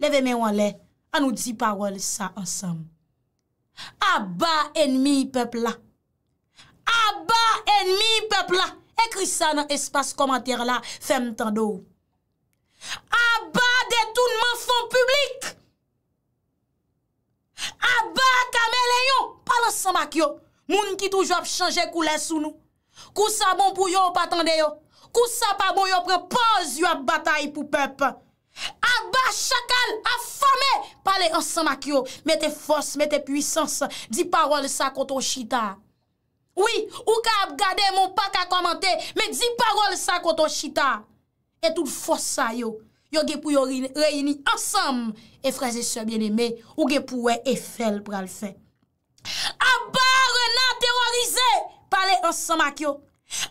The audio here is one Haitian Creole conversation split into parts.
Leve men wan le, an nou di parol sa ansam. Aba enmi pepla! Aba enmi pepla! Ekri sa nan espas komantere la, fem tan do. Aba detounman fon publik! Aba kamel enyo! Palo san mak yo! Moun ki tou jop chanje kou la sou nou. Kousa bon pou yo patande yo. Kousa pa bon yo prepoz yo batay pou pepla. Aba chakal afame pale ansan makyo, mette fos, mette pwisans, di parol sa koto chita. Oui, ou ka ap gade moun pa ka komante, me di parol sa koto chita. E tout fos sa yo, yo gepou yo reyini ansan, e fraze se bieneme, ou gepou we e fel pral fe. Aba rena terorize pale ansan makyo,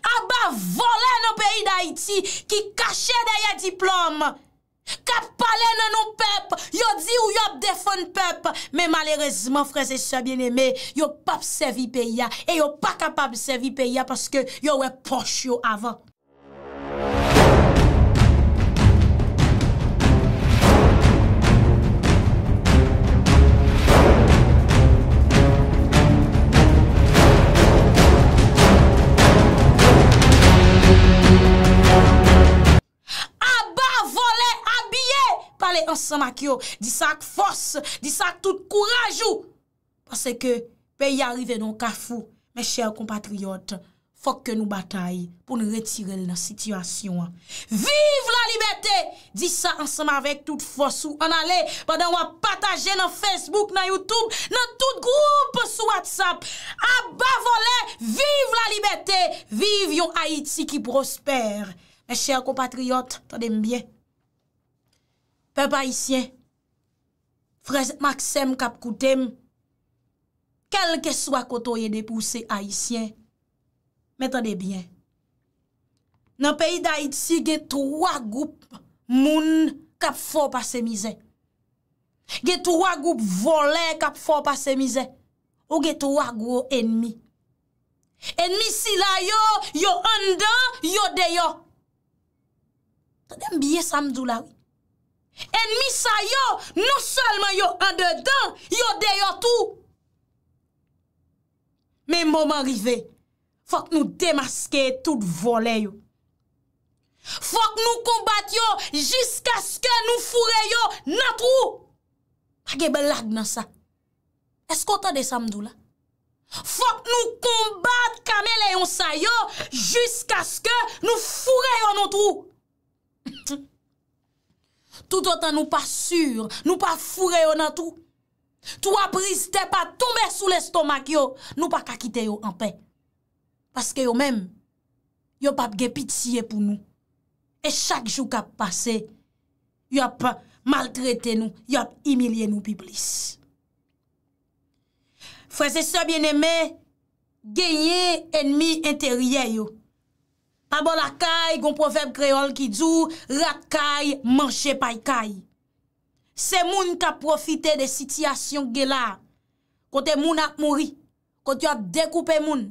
Aba vole nan peyi da iti, ki kache deye diplom, Kap pale nanon pep, yo di ou yo ap defon pep, men malerezman freze se bieneme, yo pap sevi pe ya, e yo pa kapab sevi pe ya, paske yo we poche yo avan. Ansem ak yo, di sa ak fos, di sa ak tout kourajou. Pase ke, pe yi arive don kafou, me chèl kompatriot, fok ke nou batay pou nou retirel nan sityasyon. Viv la libetè, di sa ansam avèk tout fos ou anale, badan wap pataje nan Facebook, nan Youtube, nan tout groupe sou WhatsApp. Aba volè, viv la libetè, viv yon Haiti ki prospère. Me chèl kompatriot, ta deme byè. Pe pa isyen, frese maksem kap koutem, kelke swa koto yede pou se a isyen, me tade byen. Nan peyi da itsi, getou wak goup moun kap fo pa se mize. Getou wak goup vole kap fo pa se mize. Ou getou wak goup enmi. Enmi si la yo, yo anda, yo deyo. Tade mbiye samzou la wik. Enmi sa yo, nou selman yo an dedan, yo deyo tou. Me momen rive, fok nou demaske tout vole yo. Fok nou kombat yo, jiska sken nou fure yo nan trou. Page bel lag nan sa. Esko tade samdou la? Fok nou kombat kamel e yon sa yo, jiska sken nou fure yo nan trou. Mpoum. Tout an tan nou pa sur, nou pa fure yo nan tou. Tou ap riste pa, tou me sou l'estomak yo, nou pa kakite yo an pe. Paske yo men, yo pap ge pitsye pou nou. E chak jou kap pase, yo ap maltrete nou, yo ap imilye nou pi blis. Frese se bieneme, genye enmi enterye yo. Tabo la kay, goun profep kreol ki djou, rat kay, manche pay kay. Se moun ka profite de sityasyon gela, kote moun ak mouri, kote yon dekoupe moun,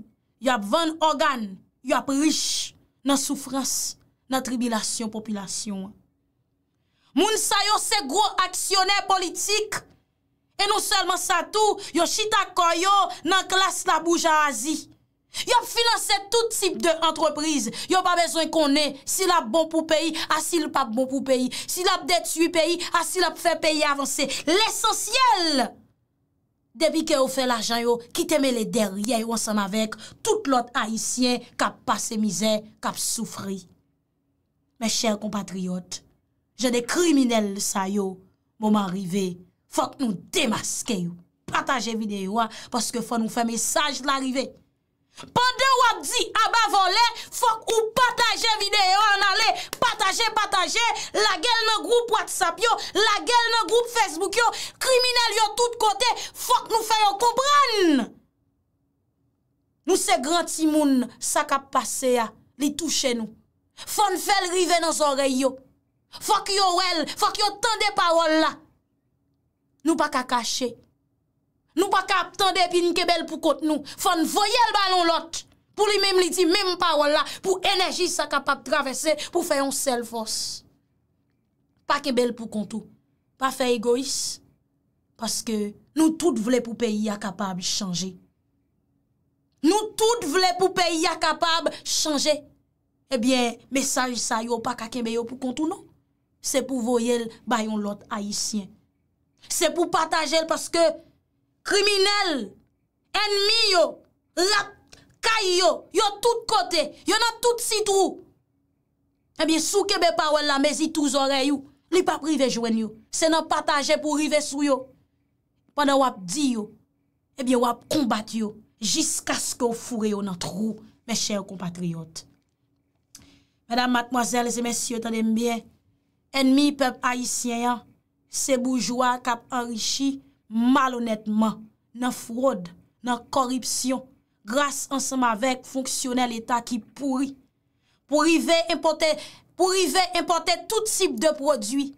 yon ap ven organ, yon ap rish nan soufrans, nan tribilasyon populasyon. Moun sa yo se gro aksyoner politik, e nou selman sa tou, yo chita koyo nan klas la bouja azi. Yop finanse tout tip de entreprise, yop pa bezwen konen, sil ap bon pou peyi, asil pa bon pou peyi, sil ap detu peyi, asil ap fe peyi avanse. L'esensyel, debi ke ou fe l'ajan yo, kiteme le derye yo ansan avek, tout lot haisyen, kap pase mizè, kap soufri. Me chèr compatriot, jè de kriminelle sa yo, mouman rive, fòk nou demaske yo, pataje videyo, paske fòk nou fe mesaj l'arive. Pande wap di abavole, ah fok ou pataje videyo anale, pataje, pataje, la gel nan group WhatsApp yo, la gel nan group Facebook yo, kriminel yo tout kote, fok nou fayon koubran. Nou se granti moun sa kap pase ya, li touche nou, fon fèl rive nan zoreyo, fok yo wèl, fok yo tende parol la, nou pa kakache yo. Nou pa kap tande pi ni kebel pou kote nou. Fon voyel balon lot. Pou li mem li di, mem pa wala. Pou enerji sa kapap travese, pou fè yon sel fos. Pa kebel pou kontou. Pa fè egois. Paske nou tout vle pou peyi a kapab chanje. Nou tout vle pou peyi a kapab chanje. Ebyen, eh me sa yon sa yo pa kakembe yo pou kontou nou. Non. Se pou voyel balon lot a yisien. Se pou patajel paske... kriminelle, enmi yo, lak, kay yo, yo tout kote, yo nan tout si trou. Ebyen eh sou kebe parwen la mezi tou zore yo, li pap rive jwen yo, se nan pataje pou rive sou yo. Pwanda wap di yo, ebyen eh wap kombat yo, jiska skou fure yo nan trou, meche yo kompatriyot. Madame, mademoiselle, les messieurs, tanem bien, enmi pep haïsien yo, se boujoua kap anrichi, mal honetman, nan fwod, nan koripsyon, grase ansama vek fonksyonel etat ki pouri, pourive impote, pourive impote tout tip de prodwi,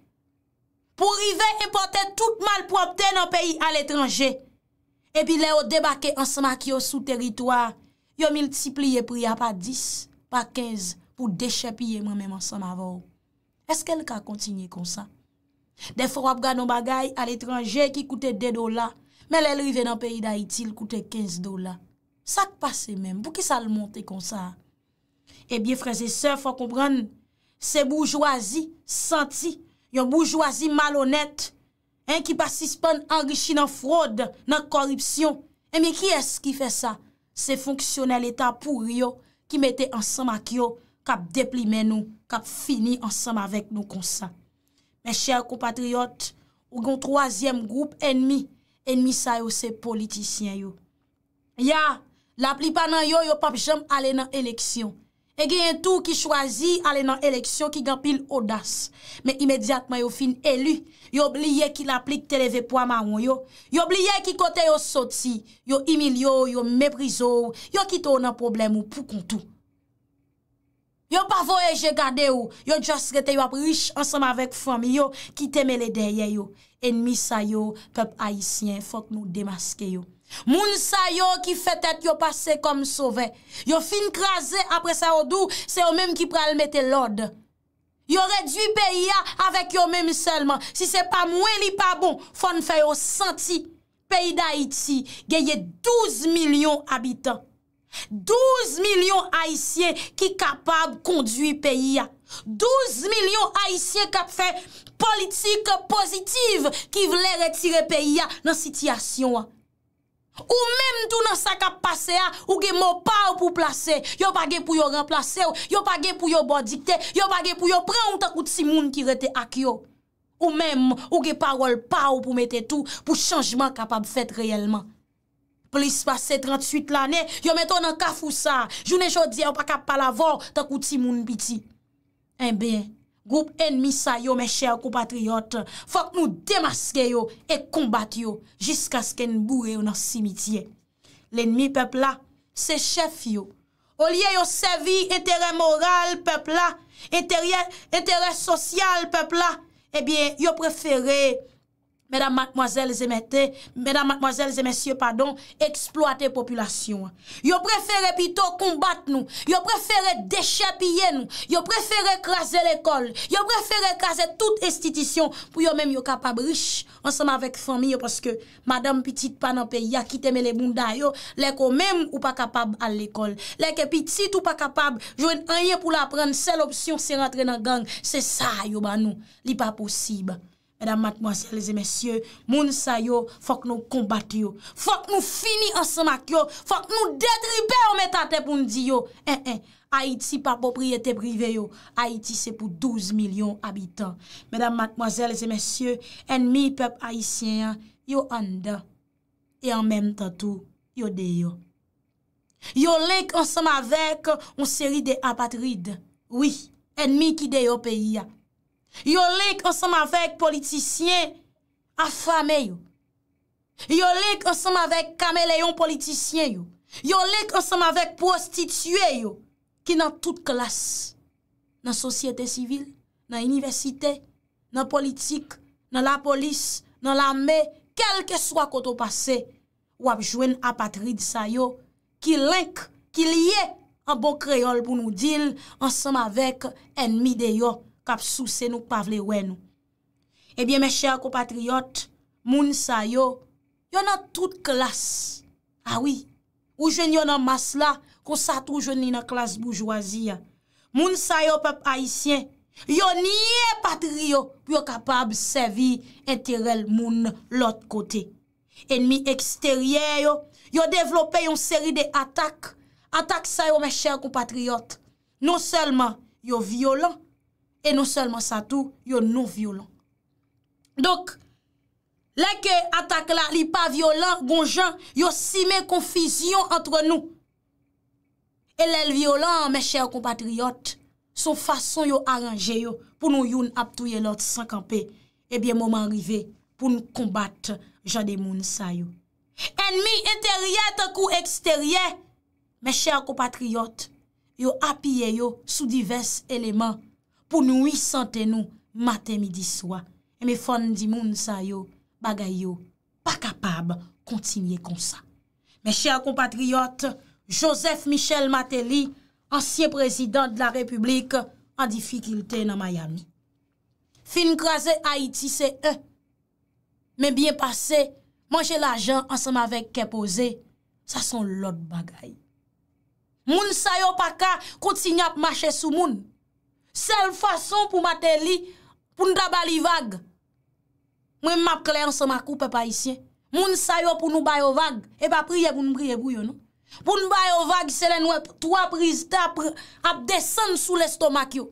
pourive impote tout mal propte nan peyi al etranje, epi le o debake ansama ki yo sou teritwa, yo miltipliye priya pa 10, pa 15, pou dechepiye mwen men ansama vò. Eske l ka kontinye konsa? De fwa wap gwa nou bagay al etranje ki koute 2 dola, men lèl rive nan peyi da itil koute 15 dola. Sak pase men, pou ki sal monte konsa? Ebyen freze se, fwa kompran, se boujwazi, senti, yon boujwazi malonet, en ki pasispan angishi nan frode, nan koripsyon. Ebyen eh ki eski fe sa? Se fonksyonel etan pou ryo ki mette ansam ak yo kap deplime nou, kap fini ansam avek nou konsa. E chèr kompatriot, ou gon troasyem goup enmi, enmi sa yo se politisyen yo. Ya, la pli panan yo, yo papi chanm ale nan eleksyon. E gen yon tou ki chwazi ale nan eleksyon ki gampil odas. Men imediatman yo fin elu, yo obliye ki la pli te leve po amaron yo. Yo obliye ki kote yo soti, yo imil yo, yo mebrizo, yo kitou nan problem ou pou kontou. Yo pa voyeje gade yo, yo just gete yo ap rich ansama vek fam, yo ki teme le deye yo. Enmi sa yo, pep Haitien, fok nou demaske yo. Moun sa yo ki fetet yo pase kom sove. Yo fin kraze apre sa odou, se yo menm ki pral mette lode. Yo redwi peya avek yo menm selman. Si se pa mwen li pa bon, fon fe yo santi peyi da Haiti geye 12 milyon abitan. 12 milyon haisyen ki kapab kondwi peyi ya 12 milyon haisyen kap fe politik pozitiv ki vle retire peyi ya nan sityasyon Ou menm tou nan sa kap pase ya ou ge mou pa ou pou plase Yo pa ge pou yo remplase ou, yo pa ge pou yo bodikte Yo pa ge pou yo pre ou takout si moun ki rete ak yo Ou menm ou ge parol pa ou pou mete tou pou chanjman kapab fet reyelman Plis pase 38 l ane, yo meton nan kaf ou sa, jounen jodi an pa kap pala vò, takouti moun piti. En eh be, goup ennmi sa yo me chè akou patriyote, fòk nou demaske yo, e kombat yo, jiska sken bourè yo nan simitye. L'ennmi pepla, se chèf yo. O liye yo sevi etere moral pepla, etere sosyal pepla, ebyen eh yo preferè, Mèdam matmoazèl zè mète, mèdam matmoazèl zè mèsyè padon, eksploate populasyon. Yo preferè pito kombat nou, yo preferè dechè piye nou, yo preferè krasè l'ekol, yo preferè krasè tout estitisyon pou yo mèm yo kapab riche ansama vek fami yo paske madame piti pananpe ya ki teme le bunda yo lèk ou mèm ou pa kapab al l'ekol. Lèk piti ou pa kapab, jwen anye pou la pran, sel opsyon se rentre nan gang. Se sa yo ban nou, li pa posib. Mèdam matmoazèles e mèsyè, moun sa yo, fòk nou kombat yo, fòk nou fini ansamak yo, fòk nou detripe yo metate poun di yo. E, e, Haiti pa popriyete prive yo, Haiti se pou 12 milyon abitan. Mèdam matmoazèles e mèsyè, enmi pep haisyen yo anda, e an menm tatou yo deyo. Yo lek ansam avèk, onseri de apatride, oui, enmi ki deyo peyi ya. Yo lèk ansem avèk politisyen afame yo, yo lèk ansem avèk kameleyon politisyen yo, yo lèk ansem avèk prostitye yo, ki nan tout klas, nan sosyete sivil, nan universite, nan politik, nan la polis, nan la me, kelke swa koto pase, wapjwen apatri disa yo, ki lèk, ki liye, anbo kreyol pou nou dil, ansem avèk enmi de yo. kapsou se nou pavle wè nou. Ebyen eh mè chè akou patriyot, moun sa yo, yo nan tout klas. Awi, ah ou jen yo nan mas la, kon sa tou jen li nan klas boujwazi ya. Moun sa yo pep haisyen, yo niye patriyo pou yo kapab sevi entirel moun lot kote. Enmi eksterye yo, yo devlope yon seri de atak, atak sa yo mè chè akou patriyot, non selman yo violan, E nou selman sa tou, yo nou violon. Dok, leke atak la li pa violon, gon jan, yo si men konfizyon antre nou. E lèl violon, me chèr kompatriyot, son fason yo aranje yo pou nou yon aptouye lot sankanpe, ebyen eh mouman rive pou nou kombat jan de moun sa yo. Enmi interyè, takou eksteryè, me chèr kompatriyot, yo apye yo sou divers eleman pou nou yi sante nou matè midi swa. E me fon di moun sa yo, bagay yo, pa kapab kontinye kon sa. Me chè a kompatriyot, Joseph Michel Mateli, ansyen prezident de la republik, an difikilte nan Miami. Fin krasè Haiti, se e. Me bien passe, manche la jan ansen ma vek ke pose, sa son lot bagay. Moun sa yo, pa ka, kontinye ap mache sou moun. Sel fason pou matè li, pou nou daba li vage. Mwen map klè anse ma koupe pa isye. Moun sayo pou nou bayo vage, e ba priye bou nou priye bou yo nou. Pou nou bayo vage, se lè nouèp, twa priz dap ap desen sou l'estomak yo.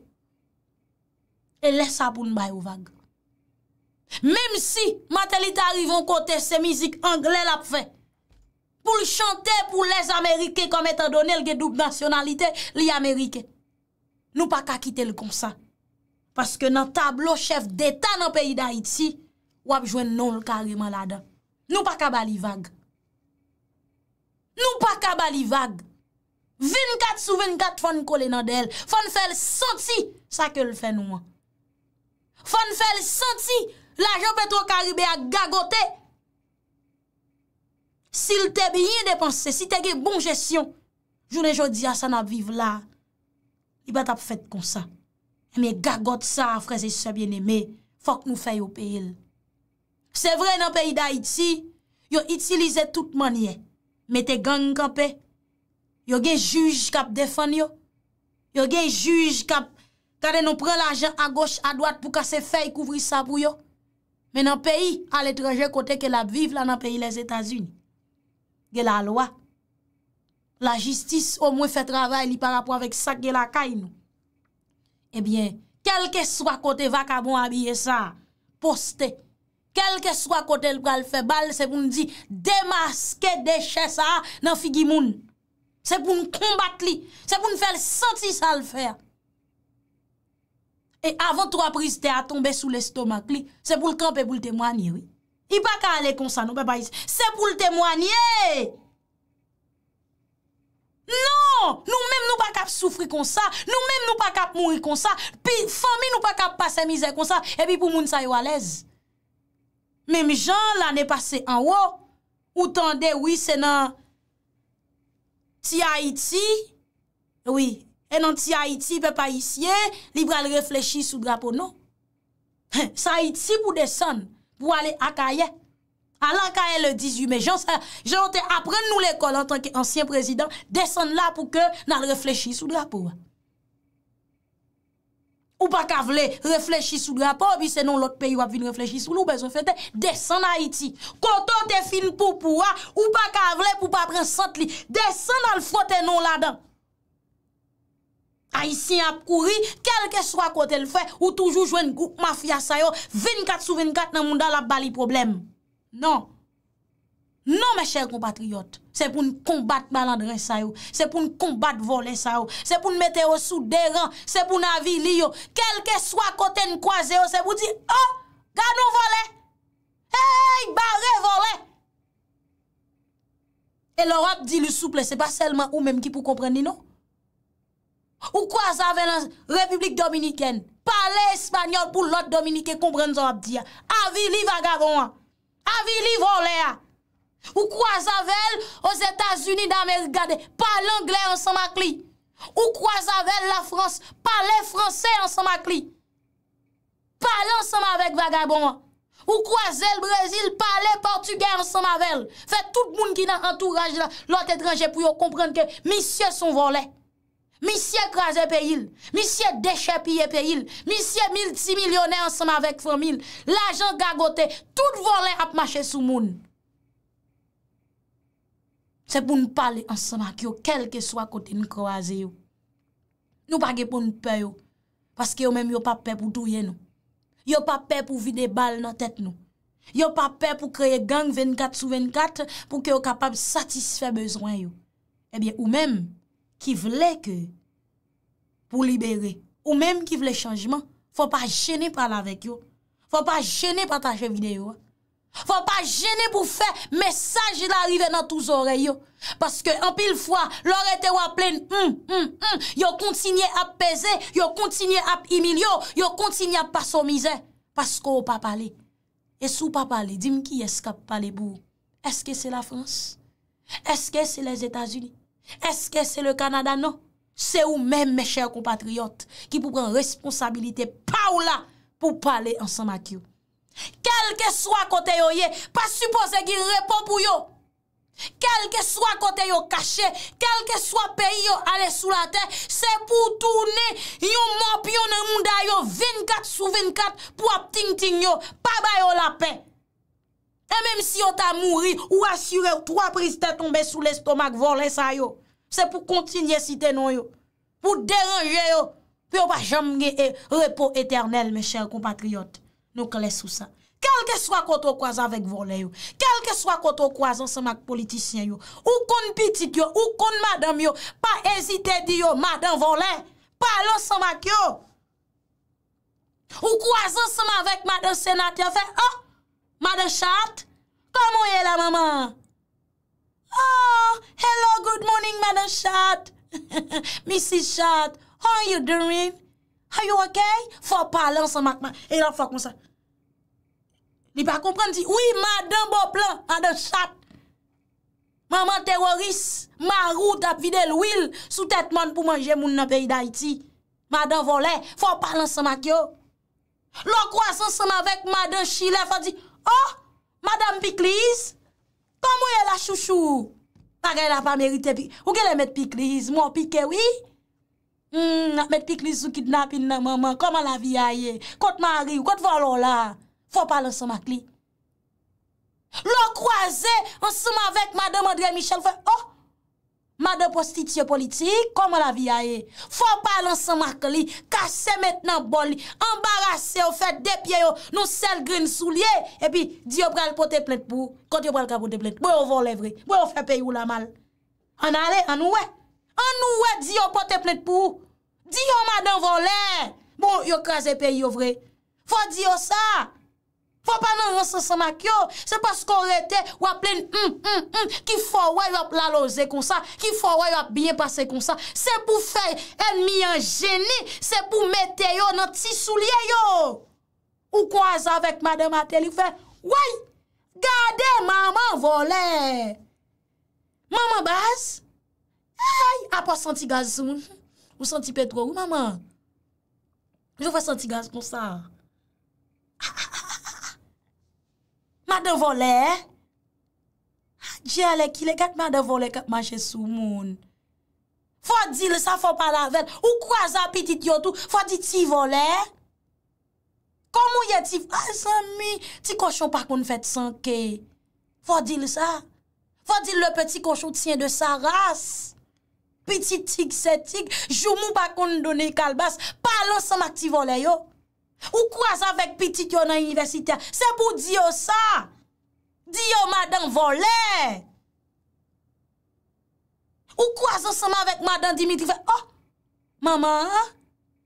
E lè sa pou nou bayo vage. Mèm si, matè li t'arivon kote se mizik anglè lap fè. Pou l'chantè pou lèz Amerike kom etan donè l'gedoub nasyonalite li Amerike. Nou pa ka kite l kon sa. Paske nan tablo chef deta nan peyi da iti, wap jwen nou l kari malada. Nou pa ka bali vag. Nou pa ka bali vag. 24 sou 24 foun kolen nan del. Foun fel santi sa ke l fen wan. Foun fel santi la jop eto kari be a gagote. Si l te bi yin depanse, si te ge bon jesyon, jounen jodi asan ap vive la. I bat ap fèt kon sa. E mi gagot sa a freze sebyen eme, fòk nou fèy yo pey el. Se vre nan peyi da iti, yo itilize tout manye. Mete gang kanpe, yo gen juj kap defan yo. Yo gen juj kap kade nou pren la jen a goch a doat pou ka se fèy kouvri sa pou yo. Men nan peyi, al etreje kote ke la viv la nan peyi les Etats-Unis. Ge la loa. la jistis o mwen fè travay li parapò avèk sak gè la kaj nou. Ebyen, eh kelke swakote vak a mwen abye sa, poste, kelke swakote l pou al fè bal, se pou mwen di, demaske deche sa nan figi moun. Se pou mwen kombat li, se pou mwen fè l senti sa l fè. E avan tro aprize te a tombe sou l estomak li, se pou l kanpe pou l temwanyi. I pa ka ale konsa nou, se pou l temwanyi e! Non, nou mèm nou pa kap soufri kon sa, nou mèm nou pa kap moui kon sa, pi fami nou pa kap pase mize kon sa, e pi pou moun sa yo alez. Mèm jan la ne pase an wo, ou tande wè senan ti Haiti, wè nan ti Haiti pe pa isye, li vral reflechi sou drapo nou. Sa Haiti pou deson, pou ale akaye. Non a lanka e le 18 me jans, jans te apren nou l'ekol an tanke ansyen prezident, desan la pou ke nan reflechi sou drapo. Ou pa kavle, reflechi sou drapo, vi senon l'ot peyi wap vin reflechi sou nou, be zo fete, desan a iti. Koto te fin pou pou a, ou pa kavle pou pa pren sant li, desan al fote non la dan. A iti ap kouri, kelke swa kote l fe, ou toujou jwen kouk mafya sayo, 24 sou 24 nan moun da la bali probleme. Non, non me chèl compatriot, se pou n'kombat malandre sa yo, se pou n'kombat vole sa yo, se pou n'mete yo sou deran, se pou n'avi ni yo, kelke swa kote n'kwaze yo, se pou di, oh, gano vole, hey, bare vole. E l'Europe di l'usouple, se pa selman ou menm ki pou kompren ni nou. Ou kwa sa ven an republik dominiken, pale espanyol pou lot dominiken kompren zon ap di ya, avi li vangagon an. Avili volè a, ou kwa zavelle os Etats-Unis d'Amerikade, pa l'Anglais ansan makli, ou kwa zavelle la France, pa lè Fransè ansan makli, pa lè ansan mavek vagabon, ou kwa zèl Brésil, pa lè Portugè ansan mavel, fè tout moun ki nan antouraj lòt etranjè pou yo komprende ke misye son volè. Mi siye kwaze pe yil, mi siye deche piye pe yil, mi siye mil ti milyone ansama vek fomil, lajan gagote, tout volen ap mache sou moun. Se pou nou pale ansama ki yo kelke swa kote nou kwaze yo. Nou pa ge pou nou pe yo, paske yo menm yo pa pe pou touye nou. Yo pa pe pou vide bal nan tet nou. Yo pa pe pou kreye gang 24 sou 24 pou ki yo kapab satisfè bezwen yo. Ebyen eh ou menm. Ki vle ke pou libere, ou menm ki vle chanjman, fwa pa jene pa la vek yo, fwa pa jene pa tache videyo. Fwa pa jene pou fe mesaj la rive nan touz ore yo. Paske an pil fwa, lor ete wap plen, hmm, hmm, hmm, yo kontinye ap peze, yo kontinye ap imil yo, yo kontinye ap pa son mize, paske ou pa pale. E sou pa pale, dim ki eskap pale bou? Eske se la France? Eske se les Etats-Unis? Eske se le Kanada nou? Se ou men mè chèr kompatriot ki pou pren responsabilite pa ou la pou pale ansan mat yo. Kelke swa kote yo ye, pa suppose ki repon pou yo. Kelke swa kote yo kache, kelke swa pe yo ale sou la ten, se pou tourne yon mòp yon mounda yo 24 sou 24 pou ap ting ting yo, pa bayo la pen. E menm si yo ta mouri, ou asyure, ou twa pris te tombe sou l'estomak, volen sa yo, se pou kontinye si te nou yo. Pou derenje yo, pou yo pa jam nge repo eternel, me chèr compatriot, nou kele sou sa. Kelke swa koto kwazan vek volen yo, kelke swa koto kwazan semak politisyen yo, ou kon pitik yo, ou kon madame yo, pa ezite di yo, madame volen, pa alon semak yo. Ou kwazan seman vek madame senat, yon fè, oh! Madame Chate, komon yè la maman? Oh, hello, good morning, Madame Chate. Mrs. Chate, how are you doing? Are you okay? Fò palan sa makman. E la fò kon sa. Ni pa kompren ti. Oui, madame bo plan, madame Chate. Maman teroriste, maroute ap vide l'ouil, sou tèt man pou manje moun na peyi da iti. Madame volè, fò palan sa makyo. Lò kwa sa seman vek madame chile, fò di, Oh, madame Piklis, kom ouye la chouchou? Parè la pa merite Piklis. Ou gè le met Piklis? Mwen o Pikè, oui? Hmm, met Piklis ou kidnap in nan maman, kom an la vi a ye? Kote Mariu, kote Valola, fò pal an somak li. Lò kwa zè, an soma vek madame André Michel, fò, oh! Madan posti ti yo politi, koman la vi a ye. Fwa pa lan san mark li, kase metnan bol li. Embarase yo, fet depye yo, nou sel grin sou liye. E pi, di yo pral pote plet pou. Kote yo pral ka pote plet, bou yo vo le vre. Bou yo fwe peyi ou la mal. An ale, an oue. An oue, di yo pote plet pou. Di yo madan vo le. Bon, yo kaze peyi yo vre. Fwa di yo sa. Fwa pa nan ransan sa mak yo. Se pas kon rete wap plen m, m, m. Ki fwa woy wap laloze kon sa. Ki fwa woy wap byen pase kon sa. Se pou fe enmi an geni. Se pou mete yo nan tsi sou liye yo. Ou kwa zavek madè matè li. Ou fe woy. Gade maman vole. Maman baz. Woy. Apo senti gazoun. Ou senti petro ou maman. Jou fwa senti gaz kon sa. A. Ma devole e? A dje ale ki le kat ma devole kat ma che sou moun. Fwa di le sa fwa pala ven. Ou kwa za pitit yo tou? Fwa di ti vole e? Komou ye ti vole? Ay sami, ti koshon pa kon fèt sanke. Fwa di le sa? Fwa di le peti koshon tsyen de sa ras. Pitit tig se tig. Jou mou pa kon doni kalbas. Palo sa mak ti vole yo. Ou kwa zavek piti kyon an universitè? Se pou diyo sa! Diyo madan vole! Ou kwa zose mavek madan Dimitri? Oh! Maman!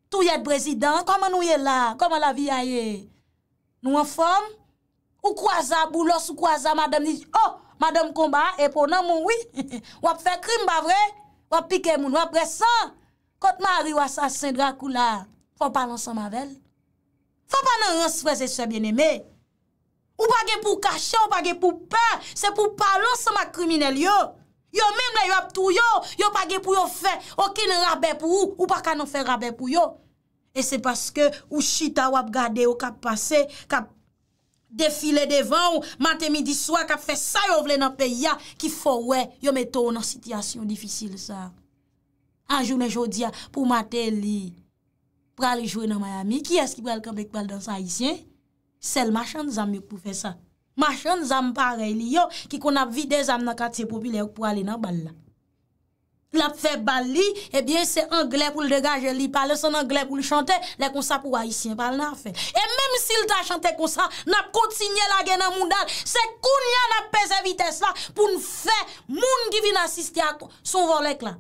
Tou yèd prezident! Koman nou yè la? Koman la vi a ye? Nou an fom? Ou kwa zabou? Lors ou kwa zabou madan? Oh! Madan kon ba? Epo nan moun wè? Wap fè krim bavre? Wap pike moun? Wap resan? Kote mary wasa sa Saint Dracula? Fon palan son mavel? Fa pa nan ransfese sebyen eme. Ou pa ge pou kache, ou pa ge pou pe, se pou palo sema krimine li yo. Yo menm le yo ap tou yo, yo pa ge pou yo fe, ou ki nan rabe pou yo, ou pa ka nan fe rabe pou yo. E se paske ou chita wap gade yo kap pase, kap defile devan, ou mante midi swa, kap fe sa yo vle nan pe ya, ki fo we, yo meto ou nan sityasyon difisil sa. Anjoune jodia pou mante li... pou gali jwe nan Miami, ki eski pou el kan pek bal dansan Haitien, sel machan zanm pou fe sa. Machan zanm pare li yo, ki kon ap vide zanm nan kate popile ou pou ale nan bal la. Lap fe bal li, ebyen eh se engle pou l degage li pale, se engle pou l chante, le konsa pou Haitien pale nan fe. E mèm si l ta chante konsa, nap kontsigne la genan moun dal, se koun ya nap peze vites la pou nou fe moun ki vi nasiste a son volèk la.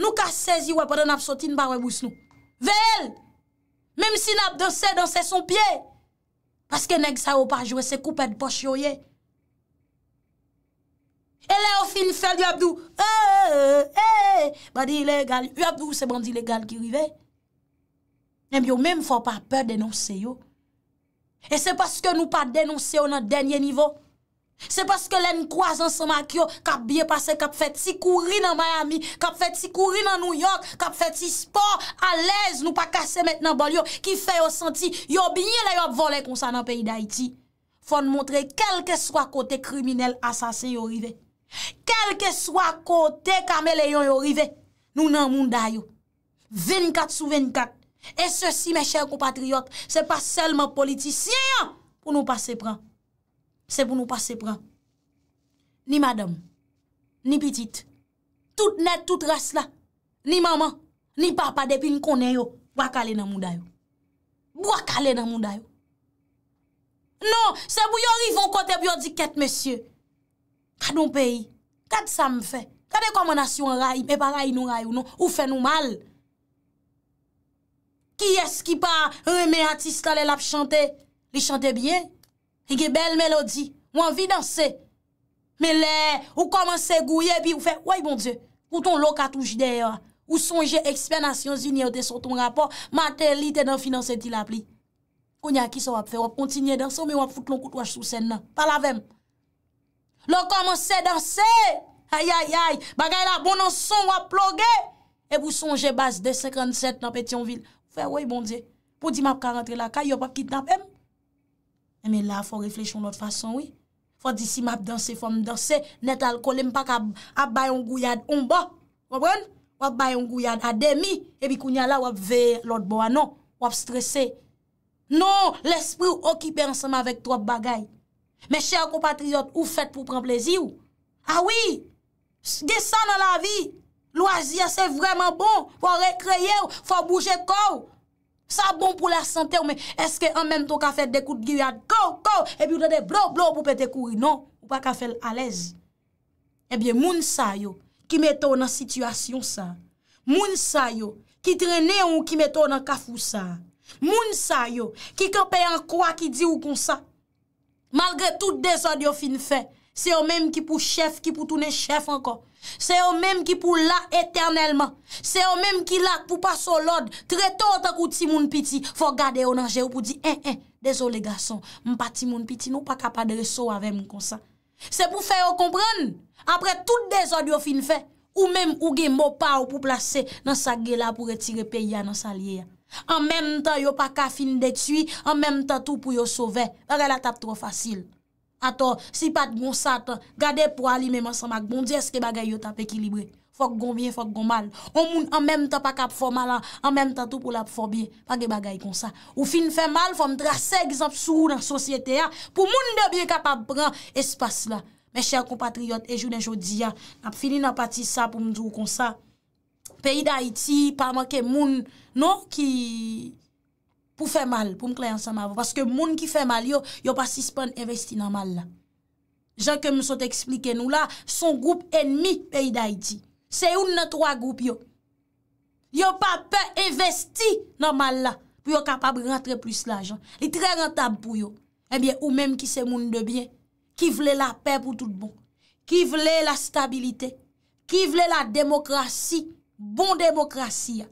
Nou ka sezi wèpèdè nap soti nan barwe bous nou. Ve el, Mem si na dosè dansè son piè. Paske neg sa ou pa jwese koupèd poche yo ye. E le ou fin fèl yu abdou. Eee, eh, eee, eh, eee, eh. eee, eee, eee. Badi ilegal. Yu abdou se bandi ilegal ki rive. Nem yo mem fò pa pèr denonsè yo. E se paske nou pa denonsè yo nan denye nivò. Se paske len kwa zansan mak yo, kap biye pase, kap fet si kouri nan Miami, kap fet si kouri nan New York, kap fet si spor, alez, nou pa kase met nan bol yo, ki fe yo senti, yo binye le yo vole konsan nan peyi da iti. Fon montre, kelke swa kote kriminel, asase yo rive. Kelke swa kote kamel e yon yo rive, nou nan moun dayo. 24 sou 24. E se si, me chèr compatriot, se pa selman politisyen, pou nou pa se pran. Se pou nou pa se pran. Ni madam, ni pitit. Tout net, tout ras la. Ni maman, ni papa depi n konen yo. Bwa kale nan moun dayo. Bwa kale nan moun dayo. Non, se pou yon rivon kote byon diket, monsye. Kade yon peyi? Kade sa m fe? Kade komanasyon ray? Mè pa ray nou ray non? ou nou? Ou fe nou mal? Ki es ki pa reme atis la le lap chante? Li chante bien? Ike bel melodi, mwen vi dansè. Me le, ou komanse gouye, pi ou fe, woy bon die, ou ton lo katouj deyo, ou sonje ekspernasyon zinye ou te son ton rapor, mater li te dan finanse ti la pli. Konya ki sa wap fe, wap kontinye dansè, ou me wap foute loun kout waj sou sen nan, pala ve m. Lo komanse dansè, ayayay, bagay la bonanson wap plogue, ep ou sonje bas de 57 nan petion vil, fe woy bon die, pou di map ka rentre la, kaya wap kit nap em, Eme la, fò reflech yon lot fason, wè. Fò disi map danse, fò m danse, net al kolem pak ap bayon gouyad on bo. Fò bon? Wop bayon gouyad ademi, ebi kounya la wop ve lot bo anon. Wop stresse. Non, l'esprou okipe ansama vek trò bagay. Mè chè a kompatriot, ou fèt pou pran plezi wou. A ah wè, gè san nan la vi. Loazia se vreman bon, fò rekreye wou, fò bouje kòw. Sa bon pou la sante ou men, eske an men ton ka fèd dekout gyou ya go, go, epi ou dade blou, blou pou pète kou, non, ou pa ka fèl alez. Ebyen eh moun sa yo, ki me tò nan situasyon sa, moun sa yo, ki trenè ou ki me tò nan kafou sa, moun sa yo, ki kapè an kwa ki di ou kon sa, malgre tout de sa diyo fin fè. Se yo mèm ki pou chef ki pou toune chef ankon. Se yo mèm ki pou la eternelman. Se yo mèm ki la pou pa solod. Tre to otak ou timoun piti. Fò gade yo nanje ou pou di, en, en, dezou le gason. Mpa timoun piti nou pa kapade reso avè mwen konsan. Se pou fè yo komprèn. Apre tout dezod yo fin fè. Ou mèm ou gen mbopar ou pou plase nan sa gè la pou retire pe ya nan sa liye ya. An mèm tan yo pa ka fin detui. An mèm tan tou pou yo sove. Parè la tap tro fasil. Ato, si pat gonsata, gade pou ali mèman sanmak, bon di eske bagay yo tap ekilibre. Fok gong bien, fok gong mal. O moun an mèm ta pa kap fò malan, an mèm ta tou pou lap fò bi, pa ge bagay konsa. Ou fin fè mal, fò m drase gizap sou nan sosyete ya, pou moun debye kap ap pran espas la. Mè chèr kompatriot, e jounen joudi ya, ap fini nan pati sa pou mdou konsa. Peyi da iti, pa mè ke moun, nou ki... pou fè mal, pou mklayan sa mavo, paske moun ki fè mal yo, yo pa sispan investi nan mal la. Jan ke msot eksplike nou la, son goup enmi peyi da iti. Se yon nan troa goup yo. Yo pa pe investi nan mal la, pou yo kapab rentre plus la jan. Li tre rentab pou yo. Ebyen ou menm ki se moun debyen, ki vle la pey pou tout bon, ki vle la stabilite, ki vle la demokrasi, bon demokrasi ya.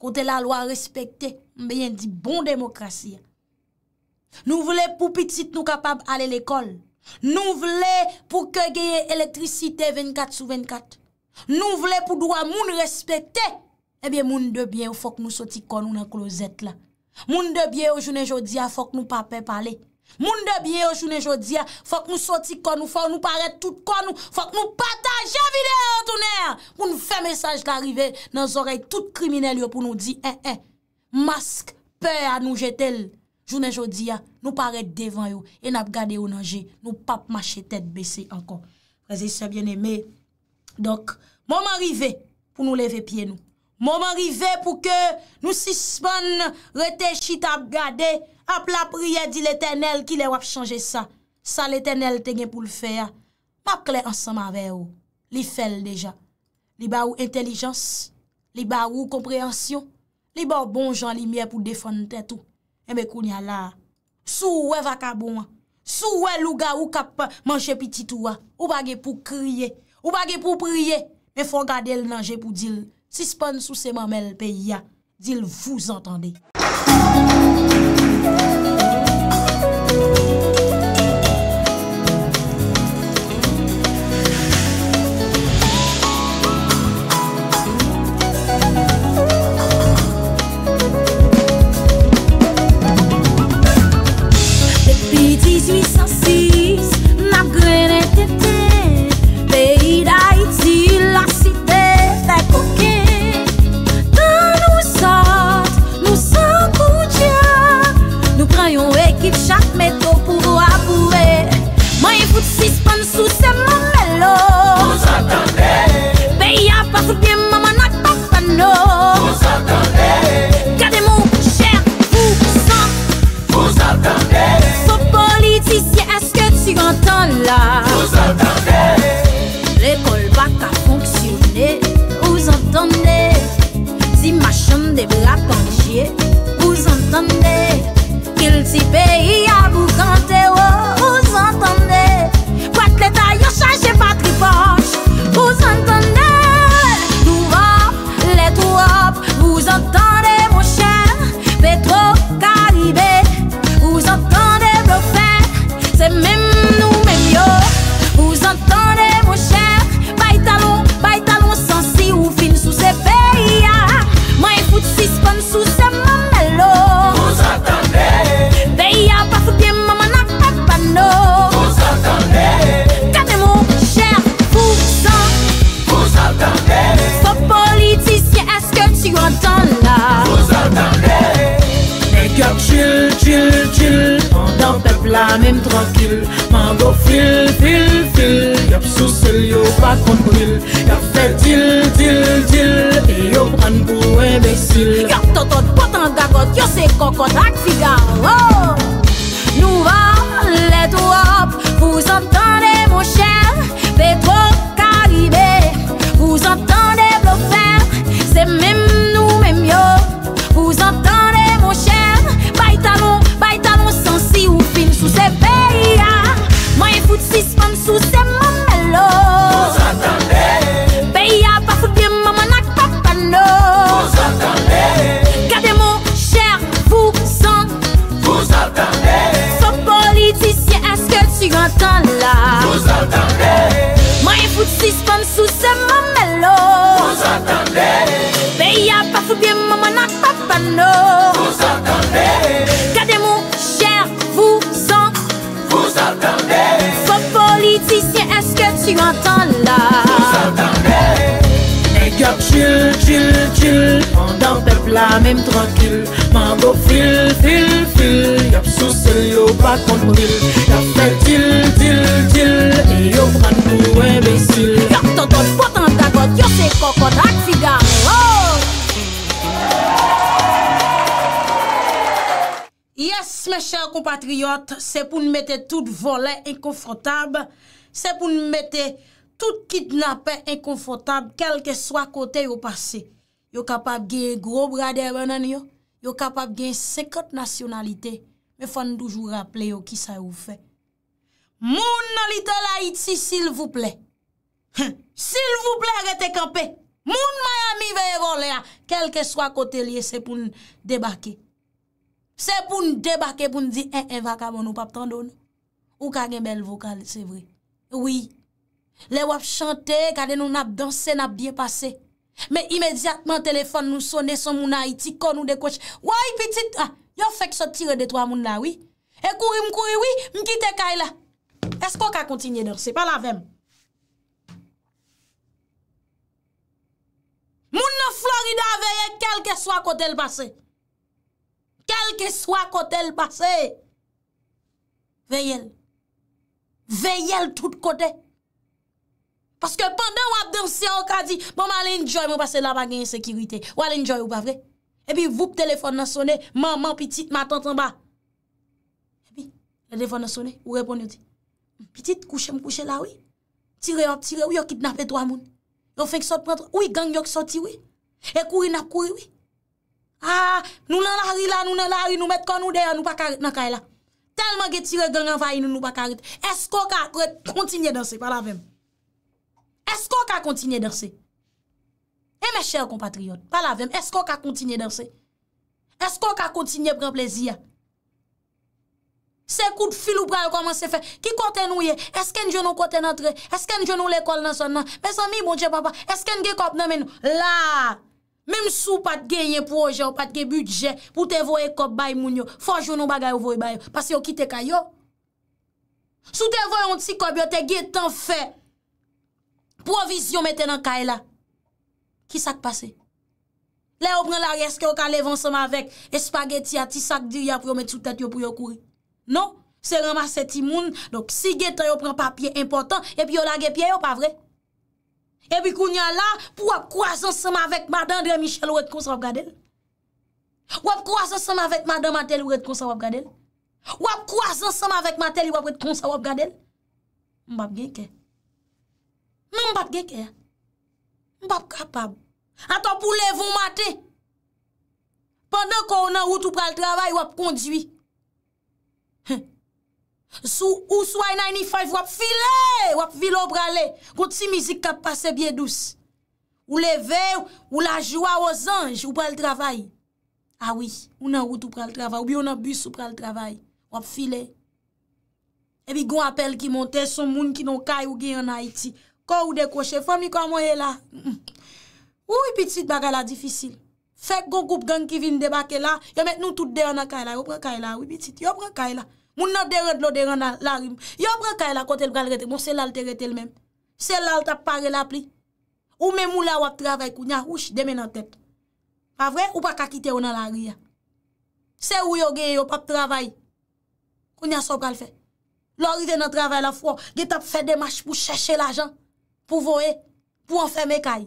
Kote la lwa respekte, mbe yen di bon demokrasi. Nou vle pou pitit nou kapab ale l'ekol. Nou vle pou kegeye elektrisite 24 sou 24. Nou vle pou doa moun respekte. Ebyen moun debye ou fok nou soti kon ou nan klozet la. Moun debye ou jounen jodi a fok nou pape pale. Moun debye yo jounen jodia, fok nou soti konou, fok nou paret tout konou, fok nou pataje videyo, tounè. Moun fè mesaj la rive nan zorey tout krimine liyo pou nou di, e, e, mask, pe a nou jetel. Jounen jodia, nou paret devan yo, e nap gade yo nanje, nou pap mache tet besi ankon. Prezi se bien eme, dok, moun anrive pou nou leve pye nou. Moun anrive pou ke nou sispon rete chit ap gade yo. ap la priye di le tenel ki le wap chanje sa, sa le tenel te gen pou l'fe ya, pap kle ansama ve yo, li fel deja, li ba ou intelijans, li ba ou komprehansyon, li ba ou bon jan li mye pou defon te tou, e me koun ya la, sou we vakabou, sou we luga ou kap manche pititou, ou bagye pou kriye, ou bagye pou priye, men fwa gade l nanje pou dil, si spon sou seman mel pe ya, dil vou zantande. I'm so. imbécile Yo totot, potan gagot, yo se kokot ak figar Si s'pon sou seman melo Vouz atende Ve ya pa foubyen mou mou nan papano Vouz atende Kade mou chèr vouz an Vouz atende Fou politisyen eske tu atende Gap chil, chil, chil, an dan pep la menm trankil. Man bo fil, fil, fil, gap sou sel yo pa kontril. Gap fe til, til, til, yo pran nou embesil. Gap ton ton potan dagot, yo se kokot ak figar. Oh! Yes, mes chèr kompatriot, se pou nou mette tout volè enkonfrontab. Se pou nou mette... tout kitnapè, enkonfotab, kelke swa kote yo pase, yo kapap gen gro brade, yo kapap gen sekot nasyonalite, me fwane doujou rapple yo ki sa ou fe. Moun nan lito la iti, sil vouple, sil vouple rete kampe, moun mayami veye vole a, kelke swa kote liye, sepoun debake. Sepoun debake, sepoun debake pou nou di, e, evaka moun ou pap tando nou, ou kage bel vokal, se vre. Ouye, Le wap chante, kade nou nap danse, nap diye pase. Me imediatman telefon nou sone, son moun a iti, kon nou dekwesh. Woy, pitit, ah, yo fek se tire detwa moun la, oui. E kouri m kouri, oui, m kite kay la. Espo ka kontinye dorsi, pala ve m. Moun na Florida veye, kelke swa kote l pase. Kelke swa kote l pase. Veye l. Veye l tout kote. Veye l. Paske pande wap demsi an ka di, mwen mwen alenjoy mwen pase la bagen yon sekirite. Walenjoy ou ba vre? Ebi, vup telefon nan sone, mwen mwen pitit mwen atantan ba. Ebi, la telefon nan sone, ou repon yon di? Pitit kouche mwen kouche la wè? Tire wap tire wè, yon kitnap etwa moun. Yon fek sot prantre, wè gang yon soti wè? E kouri nap kouri wè? A, nou nan la ri la, nou nan la ri, nou met kon nou deya, nou pa karet nan kare la. Telman ge tire gang an vayi, nou nou pa karet. Esko Esko ka kontinye dansè? E me chè ou kompatriyon? Palavem, esko ka kontinye dansè? Esko ka kontinye pren plèzi ya? Se kout fil ou pran yo koman se fè? Ki konten nou ye? Esken joun nou konten antre? Esken joun nou lèkol nan son nan? Besan mi bonje papa? Esken ge kop nan men nou? La! Mem sou pat genye proje ou pat ge budget pou te voye kop bay moun yo. Fonj yo nou bagay ou voye bay yo. Pase yo kite kay yo. Sou te voye onti kop yo te ge tan fè. Provisyon meten an ka e la. Ki sak pase? Le ou pren la reske ou ka levansama vek espageti a ti sak diri a pou yo met sou tete yo pou yo kouri. Non, se ramase ti moun. Dok si ge te yo pren papye important e pi yo lage pie yo, pa vre? E pi kou nyan la, pou wap kouazansama vek madan de Michel ou et konsa wap gadel? Wap kouazansama vek madan matel ou et konsa wap gadel? Wap kouazansama vek matel ou et konsa wap gadel? Mbap genke. Mbap geke ya. Mbap kapab. Atop ou lev ou mate. Pendan kon ou nan wout ou pral travay, wap kondwi. Sou ou sou Y95, wap file, wap vilo prale. Koutsi mizik kap pase bie douz. Ou leve, ou lajwa ou zanj, wap pral travay. Awi, ou nan wout ou pral travay, ou bi yo nan bus ou pral travay. Wap file. Ebi goun apel ki monte, son moun ki non kay ou gen yon Haiti. kon ou dekwoshe, fò mi kon mwenye la. Ou yi pitit bagala difisil. Fèk gò goup gen kivin debake la, yo met nou tout deyon la kay la, yo bre kay la, ou yi pitit, yo bre kay la. Moun nan deron lo deron la lari. Yo bre kay la kontel pral retel, moun selal teretel men. Selal tap pare la pli. Ou men mou la wap travay kounya, ouch, deme nan tet. Pa vre, ou pa kakite ou nan lari ya. Se ou yo gen yo pap travay kounya so pral fe. Lò rize nan travay la fwo, ge tap fe demach pou chèche la jan. pou voe, pou anferme kaj.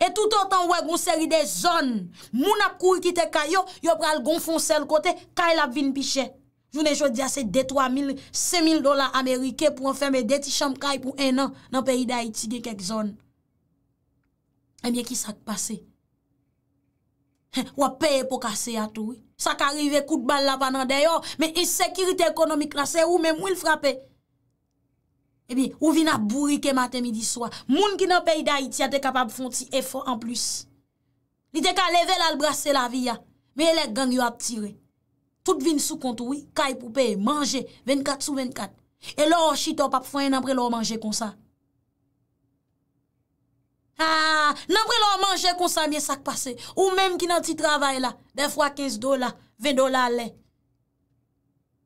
E tout an tan wè goun seri de zon, moun ap kou kite kaj yo, yo pral goun fon sel kote, kaj la vin pichè. Jounen jò di ase 2-3 mil, 5 mil dola Amerike pou anferme deti chanm kaj pou enan nan peyi da iti gen kek zon. E eh miye ki sak pase? Wè peye pou kase ya tou. Sak arive kout bal la banan de yo, men insekirit ekonomik la se ou, men mwen frape. Ebi, eh ou vin ap bouri ke maten midi swa, moun ki nan pey da iti a te kapab fon ti efo an plus. Li dek a leve lal brase la vi ya, me elek gang yo ap tire. Tout vin sou kontoui, kay poupey, manje, 24 sou 24. E lor chito pap fwen ah, nan pre lor manje konsa. Ha, nan pre lor manje konsa miye sak pase, ou menm ki nan ti travay la, defwa kez do la, ven do la ley.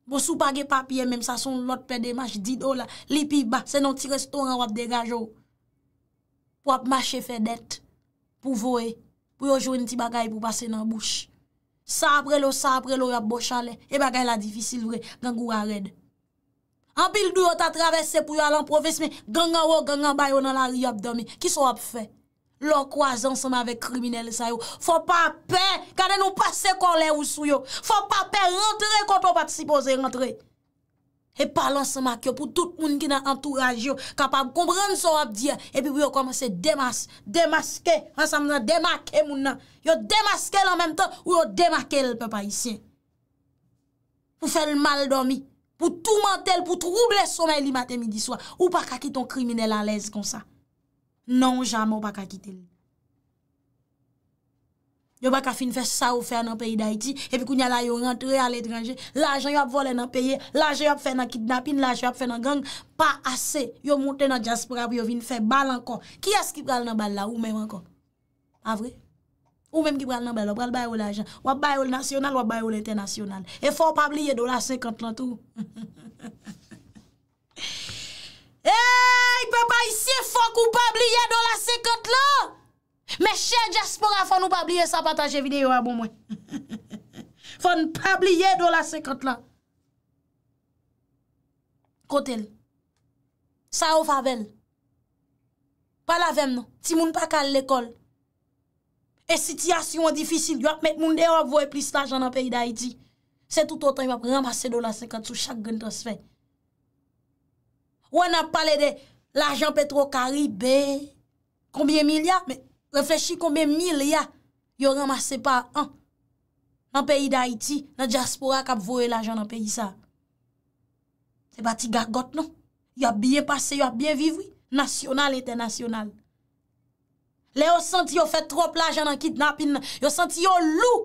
Mwen sou page papye mèm sa son lot pède maj di do la. Lipi ba, se non ti restoran wap degaj ou. Wap maje fè det pou voe. Pou yo jouni ti bagay pou pase nan bouch. Sa apre lo, sa apre lo, wap bo chale. E bagay la difisil vre, gangou a red. An pil dwi yo ta travesse pou yo alan profesme. Gangan wou, gangan bayo nan la ri wap dome. Ki sou wap fè? Lò kwa zan seman ve kriminele sa yo. Fò pa pe, kade nou pase kon le ou sou yo. Fò pa pe rentre konton pati si pose rentre. E palan seman ki yo pou tout moun ki nan entouraj yo. Kapab konbren sou ap diya. E pi pou yo komanse demaske, demaske. Ransam nan demake moun nan. Yo demaske lè mèm tan ou yo demake lè pe pa isye. Pou fè lè mal dormi. Pou tout mantel, pou trouble somen li matè midi swa. Ou pa kaki ton kriminele alèz kon sa. Non, jaman ou pa ka kite li. Yon baka fin fè sa ou fè an an peyi da iti, epi kou nyalan yon rentre al ah, etranje, l'ajan yon ap vole nan peye, l'ajan yon ap fè nan kidnapin, l'ajan yon ap fè nan gang, pa ase, yon mouten nan diaspora pou yon vin fè bal an kon. Ki as ki pral nan bal la ou men an kon? A vre? Ou men ki pral nan bal la, pral bay ou l'ajan, wap bay ou l'nasyonal, wap bay ou l'internasyonal. E fon pabli yon do la 50 lantou. Eyyy, pe pa isye fok ou pa bliye do la sekat bon, la. Me chè diaspora fon ou pa bliye sa pataje videyo a bon mwen. Fon pa bliye do la non. sekat la. Kotel, sa ou favell, palavem nou, ti moun pa kal l'ekol. E sityasyon difisil, yop met moun deyo avoye plistajan an peyi da iti. Se tout o time ap ramase do la sekat sou chak gen to svek. Ou an ap pale de l'ajan petro karibè, kombye mil ya, me reflechi kombye mil ya, yo ramase pa an, nan peyi da iti, nan diaspora kap vowe l'ajan nan peyi sa. Se bati gagot non, yo ap bien pase, yo ap bien vivwi, nasyonal eten nasyonal. Le yo senti yo fe trope l'ajan nan kidnapping nan, yo senti yo lou,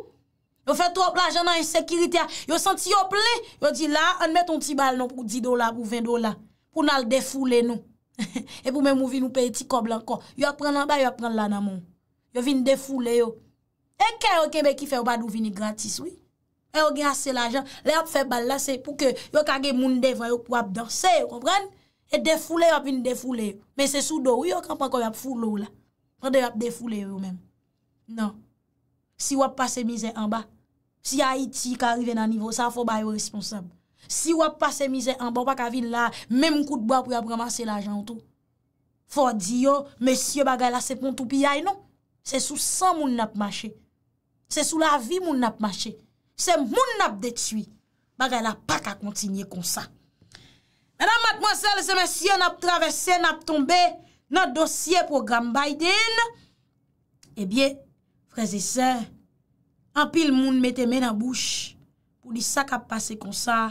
yo fe trope l'ajan nan insecurity ya, yo senti yo ple, yo di la an met ton ti bal non pou di do la, pou ven do la. pou nan al defoule nou. E pou men mou vi nou pe iti kob lan kon. Yo ap pren an ba, yo ap pren lan nan moun. Yo vin defoule yo. E ke yo kebe ki fe wadou vini gratis, oui? E yo gen ase la jan, le ap fe bal la se pou ke yo kage moun devwa yo pou ap dansè, yo kompren? E defoule yo ap vin defoule yo. Men se sou do, yo yo kanpanko yo ap foulou la. Pande yo ap defoule yo men. Non. Si yo ap pase mize an ba, si Haiti ka rive nan nivou, sa fò ba yo responsabou. Si wap pase mize an, ba bon, wak avil la, menm kout ba pou ap ramase la jantou. Fo di yo, mesye bagay la sepontou piyay non. Se sou san moun nap mache. Se sou la vi moun nap mache. Se moun nap detui. Bagay la pak a kontinye konsa. Menan mat monsen lese mesye nap travesse, nap tombe nan dosye pou Gam Bayden. Ebyen, freze se, an pil moun mette men an bouch pou li sak ap pase konsa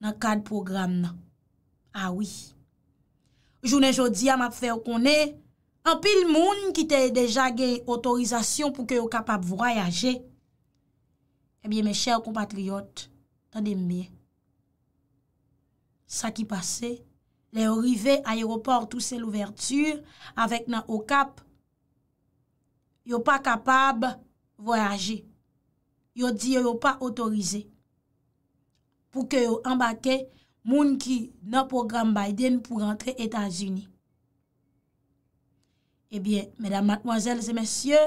nan kad programe nan. Awi. Ah Jounen jodi, a map fè w konè, an pil moun ki te deja ge otorizasyon pou ke yo kapab voyaje. Ebyen, eh me chè w kompatriot, tan demye. Sa ki pase, le yo rive aéroport ou se l'ouverture, avèk nan okap, yo pa kapab voyaje. Yo di yo yo pa otorize. ou ke yo ambake moun ki nan program Biden pou rentre Etats-Uni. Ebyen, eh medan matmwazel zemesye,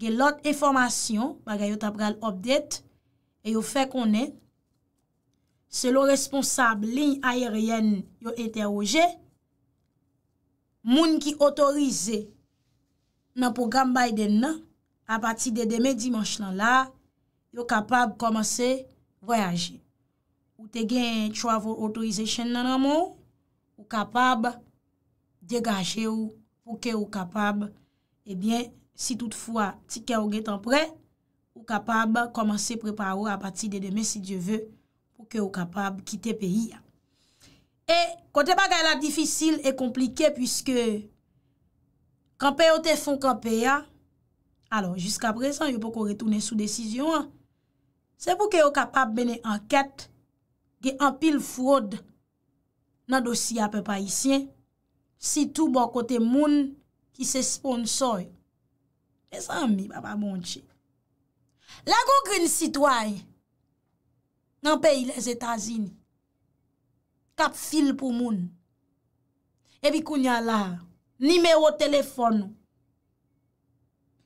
gelot informasyon baga yo tabral obdet, e yo fe konen, selo responsab lign ayeryen yo eteroje, moun ki otorize nan program Biden nan, apati de deme dimanch lan la, yo kapab komanse voyaje. ou te gen travel authorization nananmou, ou kapab degaje ou, pou ke ou kapab, ebyen, si toutfwa tike ou gen tanpren, ou kapab komanse prepar ou apati de demen si Diyo ve, pou ke ou kapab kite peyi ya. E kote bagay la difisil e komplike, puisque kanpe yo te fon kanpe ya, alon, jiska presan, yo pou kon retounen sou desisyon, se pou ke ou kapab bene anket, Ge apil fwoad nan dosi apè pa isyen, si tou bo kote moun ki se sponsoy. E san mi, baba moun che. La goun kwen sitway nan peyi les Etazini, kap fil pou moun. E bi koun ya la, nime o telefon,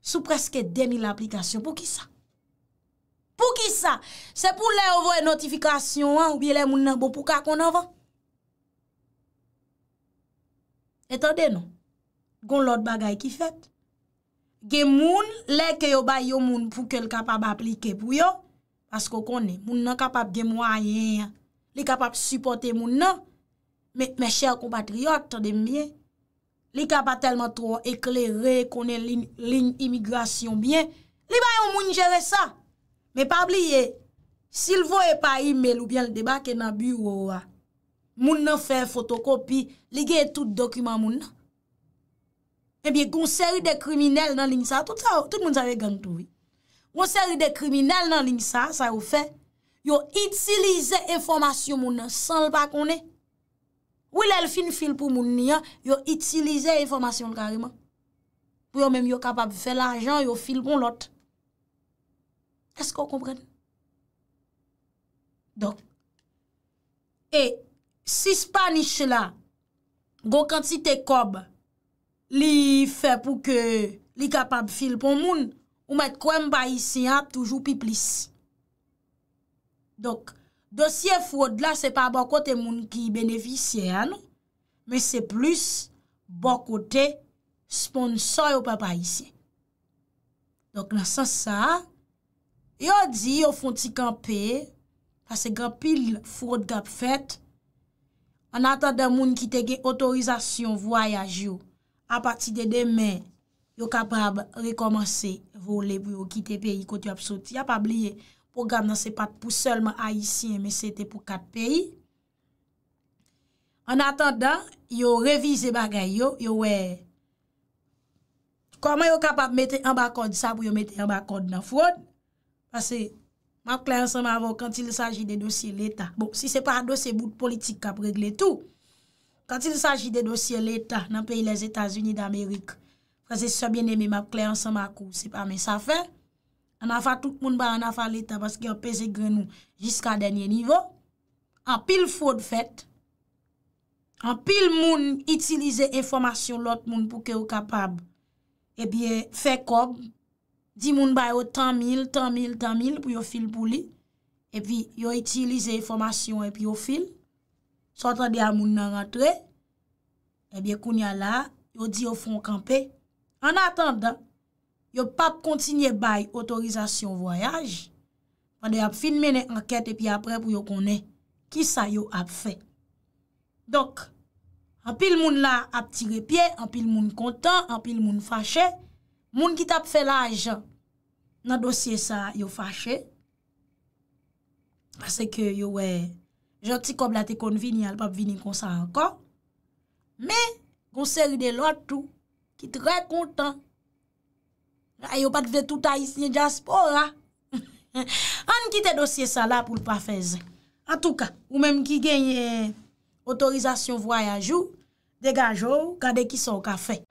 sou preske demi l'aplikasyon pou ki sa. Ou ki sa? Se pou le ovoye notifikasyon an Ou bi le moun nan bon pou ka kon avan Etande non? Gon lot bagay ki fet Gen moun Le ke yo bay yo moun pou ke l kapab aplike pou yo Pasko konen Moun nan kapab gen mouayen Li kapab supporte moun nan Me chèr compatriot Li kapab telman tro eklerè Konen lin imigrasyon Li bay yo moun jere sa Me pabli ye, si l vo e pa imel ou bien l debak e nan bi ou ou a, moun nan fè fotokopi, li gen tout dokumen moun nan. Ebi, eh goun seri de kriminel nan ling sa, tout moun zare gantouvi. Goun seri de kriminel nan ling sa, sa ou fè, yo itilize informasyon moun nan, san l pa konen. Ou l el fin fil pou moun ni ya, ah, yo itilize informasyon l karima. Pou yo men yo kapab fè l ajan, yo fil pou lote. Esko kompren? Dok. E, si spanish la, go kantite kob, li fe pou ke li kapab fil pou moun, ou met kwen ba isi ap toujou pi plis. Dok, dosye fwot la se pa bokote moun ki beneficye anou, me se plus bokote sponsor yo pa ba isi. Dok, nan sens sa a, Yo di yo fonti kanpe, pase gwa pil fwot gap fet, an atan dan moun ki te ge otorizasyon voyaj yo, a pati de demen, yo kapab rekomansi vole pou yo kite peyi koti wap soti. Ya pabliye program nan se pat pou selman Aisyen, men se te pou kat peyi. An atan dan, yo revize bagay yo, yo wey, koman yo kapab mette yon bakod sa pou yo mette yon bakod nan fwot, Pase, map klè ansan ma vò, kantil saji de dosye l'Etat. Bon, si se pa dosye bout politik ap regle tout, kantil saji de dosye l'Etat, nan peyi les Etats-Unis d'Amerik, kwa se sebyen eme map klè ansan ma kou, se pa men sa fe, an afa tout moun ba an afa l'Etat, baske an peze grenou, jiska denye nivou, an pil fòd fèt, an pil moun itilize informasyon lot moun pou ke ou kapab, ebiye fe kob, Di moun bay o tan mil, tan mil, tan mil pou yo fil pou li. Epi yo itilize formasyon epi yo fil. Sotan di a moun nan rentre. Ebiye koun ya la, yo di yo fon kampe. An atan dan, yo pap kontinye bay otorizasyon voyaj. Pande ap fin mene anket epi apre pou yo konen ki sa yo ap fe. Dok, apil moun la ap tire pie, apil moun kontan, apil moun fache. Moun ki tap fè la ajan nan dosye sa yo fache. Pase ke yo wè, jò ti kob la te kon vini, al pap vini kon sa ankon. Mè, kon seri de lotou, ki tre kontan. A yo pat vè touta is nye diaspora. An ki te dosye sa la pou l'pa fè zè. An tou ka, ou mèm ki genye otorizasyon voyajou, degajou, kade ki son ka fè.